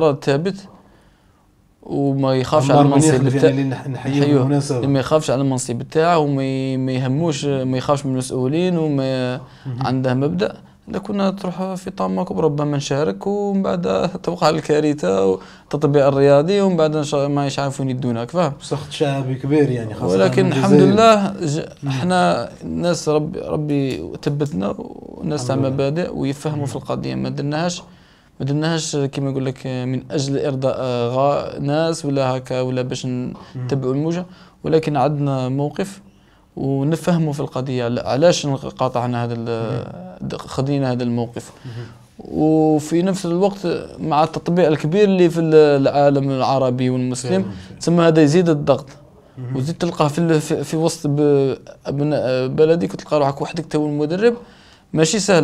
ثابت وما يخافش على المنصب بتاعه يعني، أيوه. ما يخافش على المنصب بتاعه وما يهموش ما يخافش من المسؤولين وما عنده مبدا لا كنا تروح في طامك وربما نشارك ومن بعد توقع الكارثه وتطبيع الرياضي ومن بعد ما يعرفون يدونك فاهم سخط شعبي كبير يعني خاصة ولكن الحمد لله احنا الناس ربي ربي ثبتنا والناس تاع مبادئ ويفهموا في القضيه ما درناهاش ما درناهاش كيما نقول لك من اجل ارضاء غا آه، ناس ولا هكا ولا باش نتبعوا الموجه ولكن عندنا موقف ونفهموا في القضيه علاش قاطعنا هذا خدينا هذا الموقف وفي نفس الوقت مع التطبيع الكبير اللي في العالم العربي والمسلم تسمى هذا يزيد الضغط وزيد تلقاه في في وسط آه، بلدك تلقى روحك وحدك تو المدرب ماشي سهل